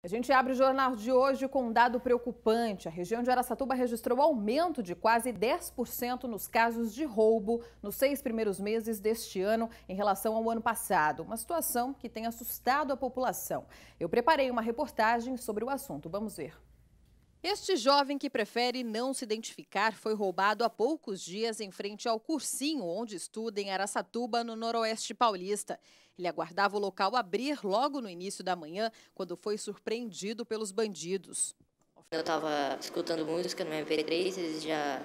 A gente abre o jornal de hoje com um dado preocupante. A região de Aracatuba registrou aumento de quase 10% nos casos de roubo nos seis primeiros meses deste ano em relação ao ano passado. Uma situação que tem assustado a população. Eu preparei uma reportagem sobre o assunto. Vamos ver. Este jovem que prefere não se identificar foi roubado há poucos dias em frente ao cursinho onde estuda em Araçatuba, no Noroeste Paulista. Ele aguardava o local abrir logo no início da manhã, quando foi surpreendido pelos bandidos. Eu estava escutando música no MP3, eles já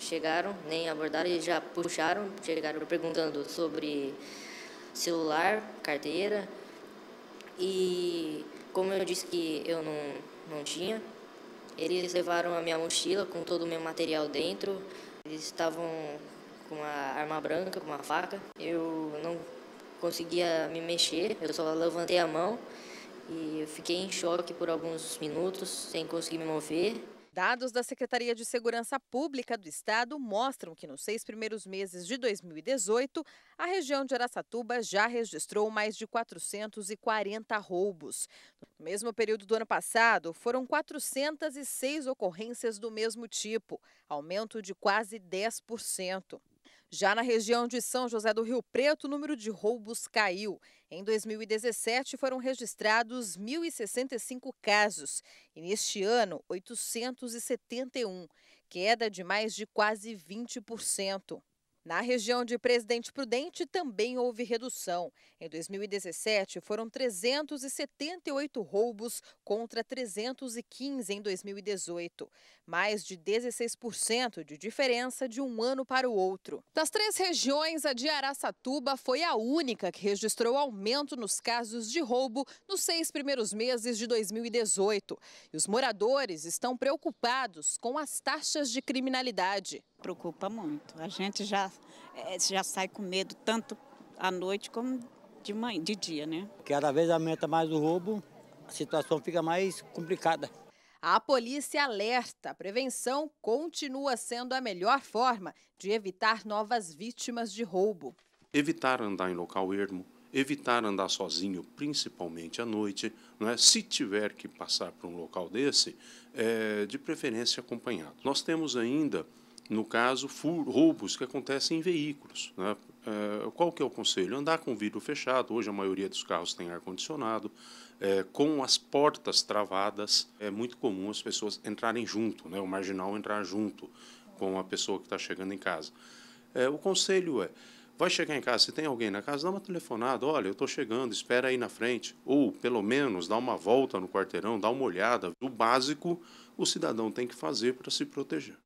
chegaram, nem abordaram, eles já puxaram, chegaram perguntando sobre celular, carteira. E como eu disse que eu não, não tinha, eles levaram a minha mochila com todo o meu material dentro. Eles estavam com uma arma branca, com uma faca. Eu não conseguia me mexer, eu só levantei a mão e fiquei em choque por alguns minutos, sem conseguir me mover. Dados da Secretaria de Segurança Pública do Estado mostram que nos seis primeiros meses de 2018, a região de Araçatuba já registrou mais de 440 roubos. No mesmo período do ano passado, foram 406 ocorrências do mesmo tipo, aumento de quase 10%. Já na região de São José do Rio Preto, o número de roubos caiu. Em 2017, foram registrados 1.065 casos e neste ano, 871, queda de mais de quase 20%. Na região de Presidente Prudente também houve redução. Em 2017, foram 378 roubos contra 315 em 2018. Mais de 16% de diferença de um ano para o outro. Das três regiões, a de Araçatuba foi a única que registrou aumento nos casos de roubo nos seis primeiros meses de 2018. E os moradores estão preocupados com as taxas de criminalidade. Preocupa muito. A gente já é, já sai com medo tanto à noite como de manhã, de dia, né? Cada vez aumenta mais o roubo, a situação fica mais complicada. A polícia alerta: a prevenção continua sendo a melhor forma de evitar novas vítimas de roubo. Evitar andar em local ermo, evitar andar sozinho, principalmente à noite. Né? Se tiver que passar por um local desse, é, de preferência acompanhado. Nós temos ainda no caso, roubos que acontecem em veículos. Né? É, qual que é o conselho? Andar com o vidro fechado, hoje a maioria dos carros tem ar-condicionado, é, com as portas travadas, é muito comum as pessoas entrarem junto, né? o marginal entrar junto com a pessoa que está chegando em casa. É, o conselho é, vai chegar em casa, se tem alguém na casa, dá uma telefonada, olha, eu estou chegando, espera aí na frente. Ou, pelo menos, dá uma volta no quarteirão, dá uma olhada. O básico o cidadão tem que fazer para se proteger.